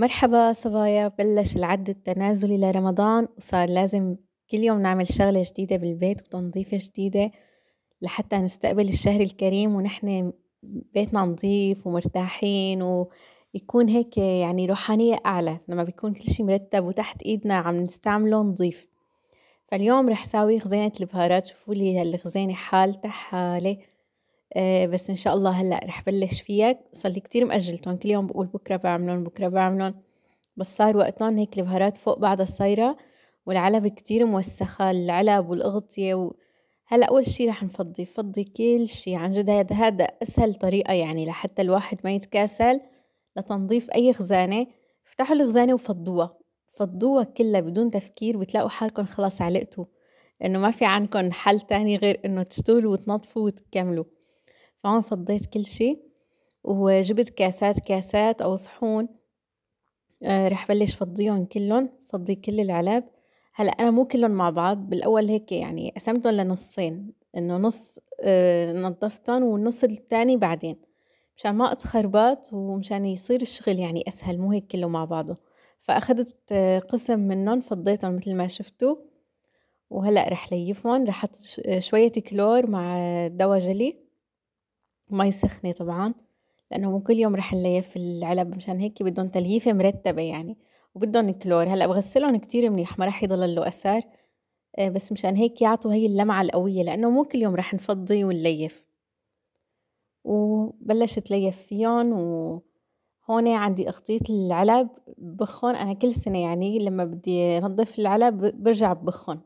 مرحبا صبايا بلش العد التنازلي لرمضان وصار لازم كل يوم نعمل شغلة جديدة بالبيت وتنظيفة جديدة لحتى نستقبل الشهر الكريم ونحن بيتنا نظيف ومرتاحين ويكون هيك يعني روحانية أعلى لما بيكون كل شي مرتب وتحت إيدنا عم نستعمله نظيف فاليوم رح ساوي خزينة البهارات شوفوا لي هالخزينة حالتها حالة آه، بس ان شاء الله هلا رح بلش فيها صار لي كثير مأجلتهم كل يوم بقول بكره بعملهم بكره بعملهم بس صار وقتهم هيك البهارات فوق بعضها صايره والعلب كتير موسخة العلب والأغطية و... هلا أول شي رح نفضي فضي كل شي عن جد هذا هذا أسهل طريقة يعني لحتى الواحد ما يتكاسل لتنظيف أي خزانة افتحوا الخزانة وفضوها فضوها كلها بدون تفكير بتلاقوا حالكم خلاص علقتوا إنه ما في عندكم حل تاني غير إنه تشتغلوا وتنظفوا وتكملوا فهون فضيت كل شي وجبت كاسات كاسات أو صحون آه، رح بلش فضيهم كلهم فضي كل العلب هلا انا مو كلهم مع بعض بالاول هيك يعني قسمتهم لنصين انه نص آه، نظفتهم والنص الثاني بعدين مشان ما اتخربط ومشان يصير الشغل يعني اسهل مو هيك كله مع بعضه فاخذت آه، قسم منهم فضيتهم مثل ما شفتوا وهلا رح ليفهم رح احط شويه كلور مع دواء جلي مي سخنة طبعا لأنه مو كل يوم رح نليف العلب مشان هيك بدهم تلييفة مرتبة يعني وبدهم كلور هلا بغسلهم كتير منيح ما رح يضل له أثر آه، بس مشان هيك يعطوا هي اللمعة القوية لأنه مو كل يوم رح نفضي ونليف وبلشت ليف فيهم وهون عندي أخطيط العلب بخهم أنا كل سنة يعني لما بدي أنظف العلب برجع ببخهم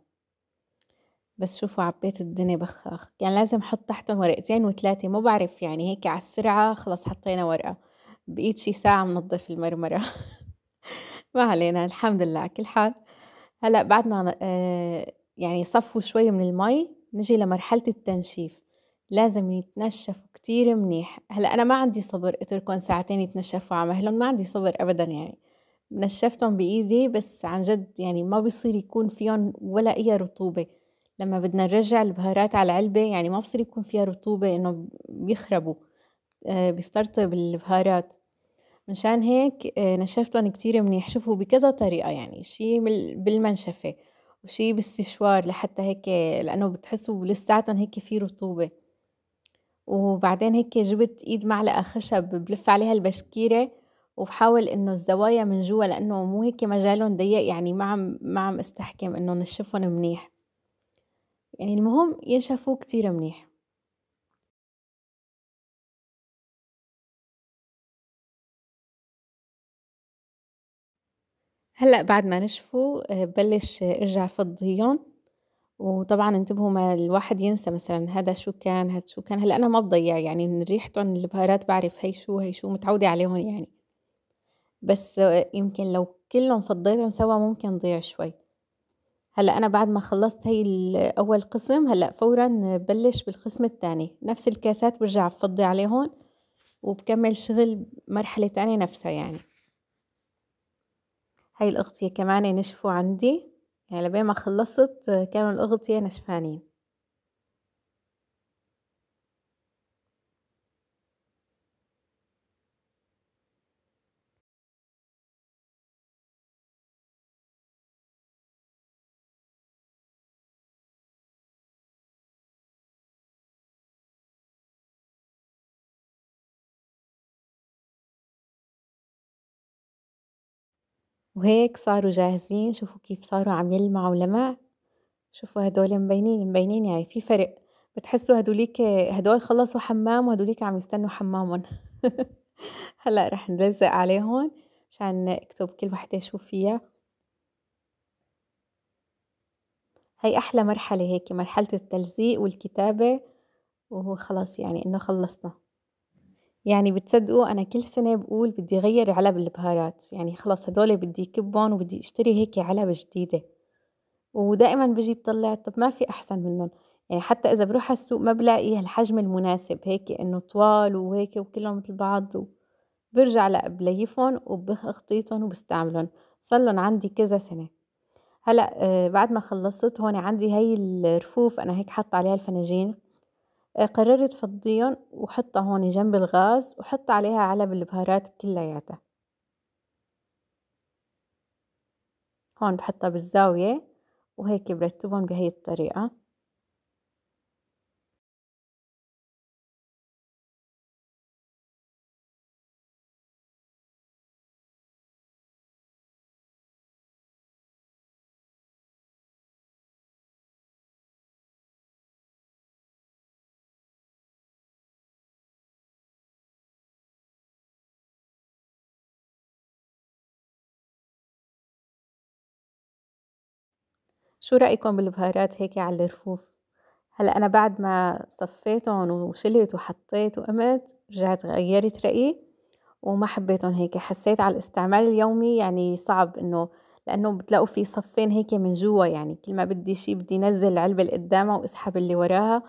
بس شوفوا عبيت الدنيا بخاخ يعني لازم احط تحتهم ورقتين وثلاثة ما بعرف يعني هيك على السرعة خلص حطينا ورقة بقيت شي ساعة منظف المرمرة ما علينا الحمد لله على كل حال هلا بعد ما آه، يعني صفوا شوي من المي نجي لمرحلة التنشيف لازم يتنشفوا كتير منيح هلا أنا ما عندي صبر اتركهم ساعتين يتنشفوا على مهلهم ما عندي صبر أبدا يعني نشفتهم بإيدي بس عن جد يعني ما بيصير يكون فيهم ولا أي رطوبة لما بدنا نرجع البهارات على العلبة يعني ما بصير يكون فيها رطوبة إنه بيخربوا آه، بيسترطب البهارات مشان هيك آه، نشفتهم كتير منيح شوفوا بكذا طريقة يعني شي بالمنشفة وشي بالسشوار لحتى هيك لأنه بتحسوا لساتهم هيك في رطوبة وبعدين هيك جبت ايد معلقة خشب بلف عليها البشكيرة وبحاول انه الزوايا من جوا لانه مو هيك مجالهم ضيق يعني ما عم ما عم استحكم انه نشفهم منيح يعني المهم ينشفوا كتير منيح هلا بعد ما نشفوا آه، بلش ارجع فضيهم وطبعا انتبهوا ما الواحد ينسى مثلا هذا شو كان هذا شو كان هلا انا ما بضيع يعني من ريحتهم البهارات بعرف هي شو هي شو متعوده عليهم يعني بس آه، يمكن لو كلهم فضيتهم سوا ممكن ضيع شوي هلا انا بعد ما خلصت هي اول قسم هلا فورا ببلش بالقسم الثاني نفس الكاسات برجع بفضي عليهم وبكمل شغل مرحله ثانيه نفسها يعني هاي الاغطيه كمان نشفوا عندي يعني لبين ما خلصت كانوا الاغطيه نشفانين وهيك صاروا جاهزين شوفوا كيف صاروا عم يلمعوا لمع شوفوا هدول مبينين مبينين يعني في فرق بتحسوا هدوليك هدول خلصوا حمام وهدوليك عم يستنوا حمامهم هلا رح نلزق عليهم مشان اكتب كل وحدة شو فيها هي احلى مرحلة هيك مرحلة التلزيق والكتابة وهو خلاص يعني انه خلصنا يعني بتصدقوا أنا كل سنة بقول بدي أغير علب البهارات يعني خلص هدول بدي كبهم وبدي أشتري هيك علب جديدة ودائما بجي بطلع طب ما في أحسن منهم يعني حتى إذا بروح على السوق ما بلاقي هالحجم المناسب هيك إنه طوال وهيك وكلهم مثل بعض برجع لا بليفهم وبخطيطهم وبستعملهم صار عندي كذا سنة هلا آه، بعد ما خلصت هون عندي هي الرفوف أنا هيك حط عليها الفناجين آه، قررت فضيهم وحطها هون جنب الغاز وحط عليها علب البهارات كلياتها هون بحطها بالزاوية وهيك برتبهم بهي الطريقة شو رأيكم بالبهارات هيك على الرفوف هلا أنا بعد ما صفيتهم وشلت وحطيت وقمت رجعت غيرت رأيي وما حبيتهم هيك حسيت على الاستعمال اليومي يعني صعب إنه لأنه بتلاقوا في صفين هيك من جوا يعني كل ما بدي شي بدي نزل العلبة اللي قدامها واسحب اللي وراها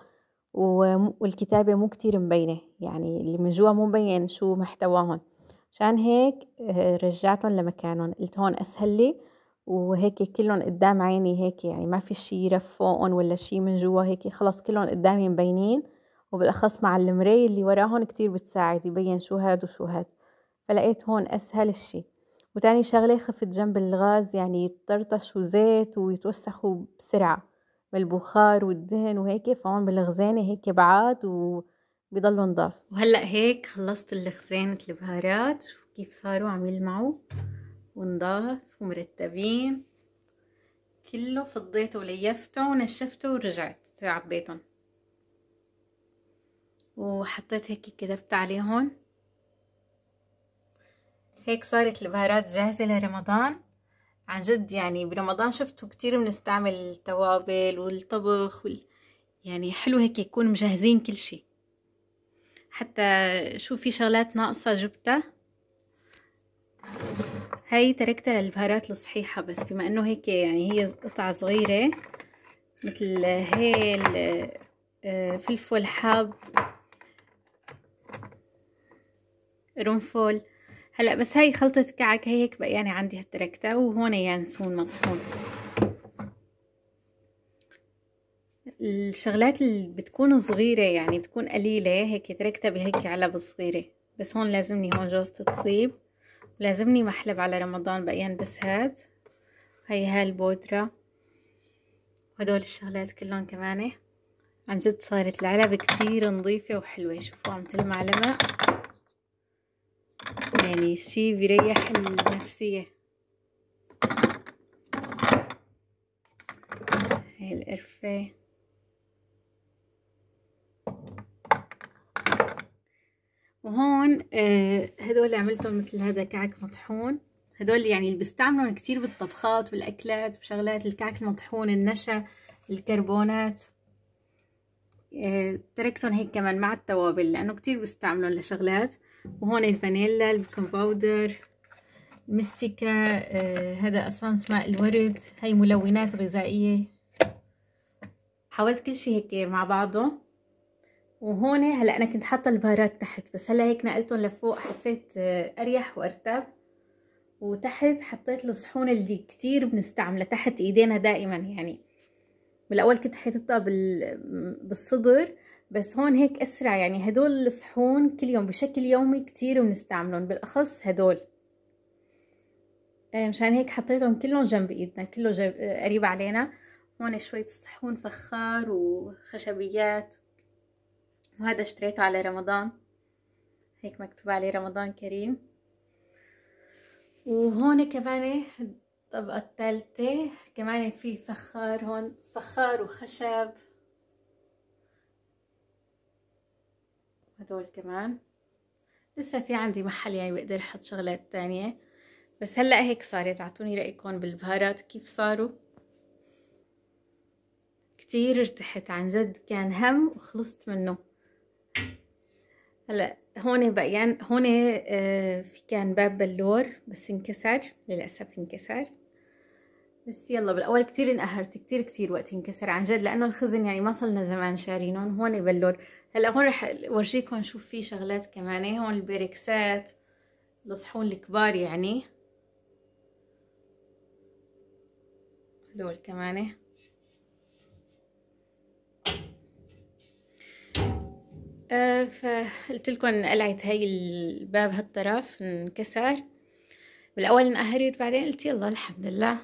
والكتابة مو كتير مبينة يعني اللي من جوا مو مبين شو محتواهم مشان هيك آه، رجعتهم لمكانهم قلت هون أسهل لي وهيك كلهم قدام عيني هيك يعني ما في شي رف فوقهم ولا شي من جوا هيك خلص كلهم قدامي مبينين وبالأخص مع المراية اللي وراهم كتير بتساعد يبين شو هاد وشو هاد فلقيت هون أسهل الشي وتاني شغلة خفت جنب الغاز يعني يتطرطش وزيت ويتوسخوا بسرعة بالبخار والدهن وهيك فهون بالغزانة هيك بعاد وبيضلوا نضاف وهلأ هيك خلصت الخزانة البهارات شوف كيف صاروا عم يلمعوا ونضاف ومرتبين كله فضيته وليفته ونشفته ورجعت عبيتهم وحطيت هيك كتبت عليهم هيك صارت البهارات جاهزة لرمضان عن جد يعني برمضان شفتوا كتير بنستعمل التوابل والطبخ وال... يعني حلو هيك يكون مجهزين كل شي حتى شو في شغلات ناقصة جبتها هاي تركتها للبهارات الصحيحة بس بما انه هيك يعني هي قطعة صغيرة مثل هيل آه، فلفل حب قرنفل هلا بس هاي خلطة كعك هي هيك بقيانة يعني عندي تركتها وهون يانسون يعني مطحون الشغلات اللي بتكون صغيرة يعني بتكون قليلة هيك تركتها بهيك علب صغيرة بس هون لازمني هون جوزة الطيب لازمني محلب على رمضان بقيان بس هاد هاي هالبودرة وهدول الشغلات كلهم كمان عن جد صارت العلبة كتير نظيفة وحلوة شوفوا عم تلمع لمع يعني شي بيريح النفسية هاي القرفة وهون آه، هدول عملتهم مثل هذا كعك مطحون هدول يعني اللي بستعملهم كتير بالطبخات والأكلات بشغلات الكعك المطحون النشا الكربونات آه، تركتهم هيك كمان مع التوابل لانه كتير بستعملهم لشغلات وهون الفانيلا البيكنج باودر ميستيكا آه، هذا اسانس ماء الورد هي ملونات غذائيه حاولت كل شيء هيك مع بعضه وهون هلا انا كنت حاطه البهارات تحت بس هلا هيك نقلتهم لفوق حسيت اريح وارتب وتحت حطيت الصحون اللي كتير بنستعمله تحت ايدينا دائما يعني بالاول كنت حاططها بالصدر بس هون هيك اسرع يعني هدول الصحون كل يوم بشكل يومي كتير بنستعملهم بالاخص هدول إيه، مشان هيك حطيتهم كلهم جنب ايدنا كله جنب قريب علينا هون شوية صحون فخار وخشبيات وهذا اشتريته على رمضان هيك مكتوب عليه رمضان كريم وهون كمان الطبقة الثالثة كمان في فخار هون فخار وخشب هدول كمان لسه في عندي محل يعني بقدر احط شغلات تانية بس هلأ هيك صارت اعطوني رأيكم بالبهارات كيف صاروا كتير ارتحت عن جد كان هم وخلصت منه هلا هون بقى يعني هون آه، في كان باب بلور بس انكسر للاسف انكسر بس يلا بالاول كتير انقهرت كتير كتير وقت انكسر عن جد لانه الخزن يعني ما صلنا زمان شارينه هون بلور هلا هون رح اورجيكم شو في شغلات كمان إيه هون البريكسات الصحون الكبار يعني هدول كمان إيه. فقلت لكم قلعت هاي الباب هالطرف انكسر بالاول انقهرت بعدين قلت يلا الحمد لله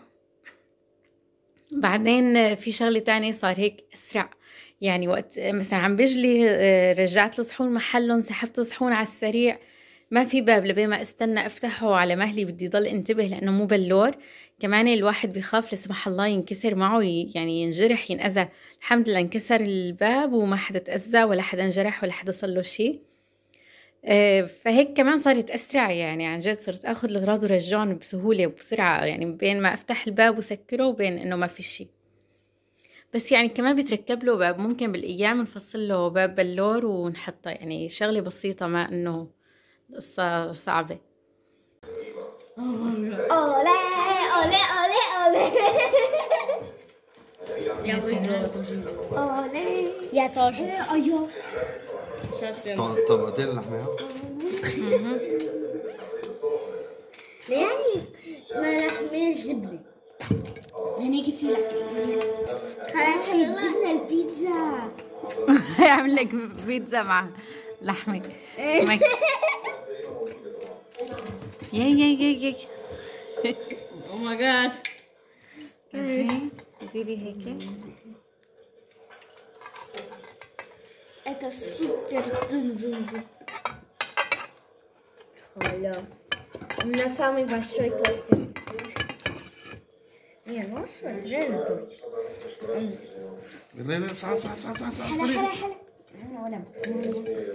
بعدين في شغلة تانية صار هيك أسرع يعني وقت مثلا عم بجلي آه، رجعت الصحون محلهم سحبت الصحون على السريع ما في باب لبين ما استنى افتحه على مهلي بدي ضل انتبه لانه مو بلور كمان الواحد بخاف لا سمح الله ينكسر معه يعني ينجرح ينأذى الحمد لله انكسر الباب وما حدا تأذى ولا حدا انجرح ولا حدا صار له شيء آه، فهيك كمان صارت أسرع يعني عن جد صرت أخذ الأغراض ورجعهم بسهولة وبسرعة يعني بين ما أفتح الباب وسكره وبين إنه ما في شيء بس يعني كمان بيتركب له باب ممكن بالأيام نفصل له باب بلور ونحطه يعني شغلة بسيطة ما إنه قصة صعبة أولي أولي أولي أولي يا أولي يا طارق إيه، أيوه طبقتين لحمة يعني ما لحمة جبنة يعني هنيك في لحمة خلاص جبنا البيتزا هيعمل لك بيتزا مع لحمة او Ей, ей, ей, ей. О май Это супер дзынзынзы. Халя. У меня самый большой тортик. Не, ну что, реально тортик. Реально, са, са, са, са, са. Халя, халя, халя. Ну, ну,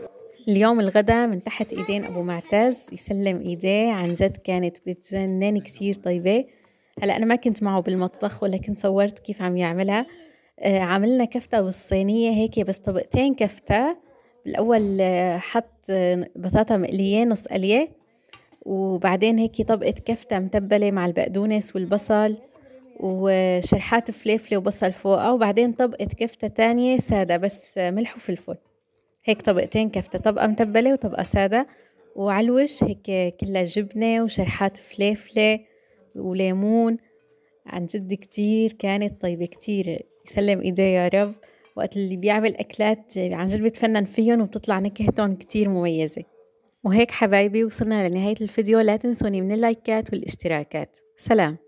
اليوم الغدا من تحت ايدين ابو معتز يسلم ايديه عن جد كانت بتجنن كثير طيبه هلا انا ما كنت معه بالمطبخ ولكن صورت كيف عم يعملها آه، عملنا كفته بالصينيه هيك بس طبقتين كفته الاول آه، حط آه، بطاطا مقليه نص قليه وبعدين هيك طبقه كفته متبله مع البقدونس والبصل وشرحات فليفله وبصل فوقها وبعدين طبقه كفته تانية ساده بس ملح وفلفل هيك طبقتين كفتة طبقة متبلة وطبقة سادة وعلى الوش هيك كلها جبنة وشرحات فليفلة وليمون عن جد كتير كانت طيبة كتير يسلم ايديه يا رب وقت اللي بيعمل أكلات عن جد بتفنن فيهم وبتطلع نكهتهم كتير مميزة وهيك حبايبي وصلنا لنهاية الفيديو لا تنسوني من اللايكات والاشتراكات سلام